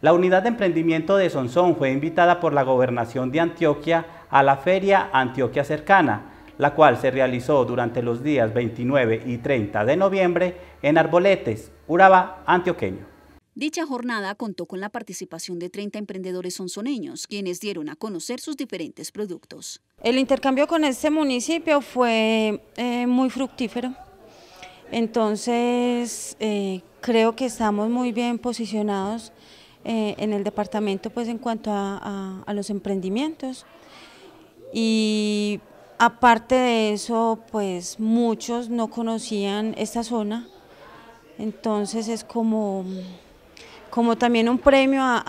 La unidad de emprendimiento de Sonsón fue invitada por la gobernación de Antioquia a la feria Antioquia Cercana, la cual se realizó durante los días 29 y 30 de noviembre en Arboletes, Urabá, antioqueño. Dicha jornada contó con la participación de 30 emprendedores sonsoneños, quienes dieron a conocer sus diferentes productos. El intercambio con este municipio fue eh, muy fructífero, entonces eh, creo que estamos muy bien posicionados eh, en el departamento pues en cuanto a, a, los emprendimientos y aparte de eso pues muchos no conocían esta zona entonces es como como también un premio a,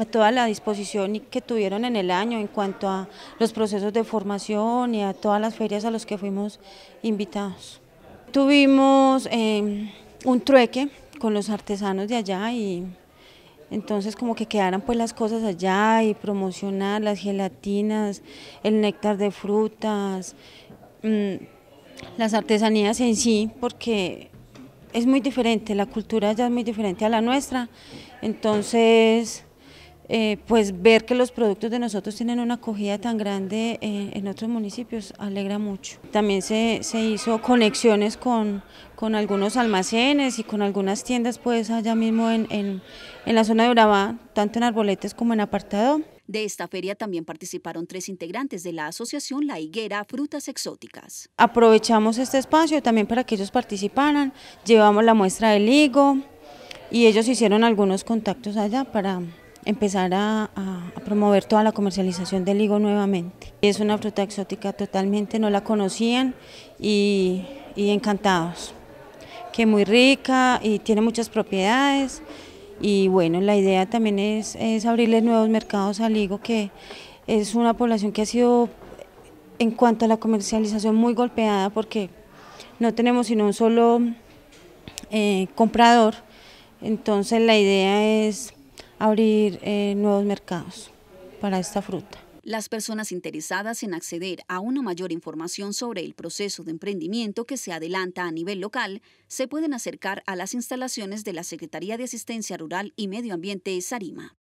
a, toda la disposición que tuvieron en el año en cuanto a los procesos de formación y a todas las ferias a las que fuimos invitados. Tuvimos eh, un trueque con los artesanos de allá y entonces como que quedaran pues las cosas allá y promocionar las gelatinas, el néctar de frutas, mm, las artesanías en sí, porque es muy diferente, la cultura ya es muy diferente a la nuestra, entonces eh, pues ver que los productos de nosotros tienen una acogida tan grande eh, en otros municipios alegra mucho. También se, se hizo conexiones con, con, algunos almacenes y con algunas tiendas pues allá mismo en, en, en la zona de Urabá, tanto en Arboletes como en Apartado. De esta feria también participaron tres integrantes de la asociación La Higuera Frutas Exóticas. Aprovechamos este espacio también para que ellos participaran, llevamos la muestra del higo y ellos hicieron algunos contactos allá para empezar a, promover toda la comercialización del higo nuevamente. Es una fruta exótica totalmente, no la conocían y, encantados, que muy rica y tiene muchas propiedades y bueno, la idea también es, abrirles nuevos mercados al higo que es una población que ha sido en cuanto a la comercialización muy golpeada porque no tenemos sino un solo eh, comprador, entonces la idea es abrir eh, nuevos mercados para esta fruta. Las personas interesadas en acceder a una mayor información sobre el proceso de emprendimiento que se adelanta a nivel local se pueden acercar a las instalaciones de la Secretaría de Asistencia Rural y Medio Ambiente Sarima.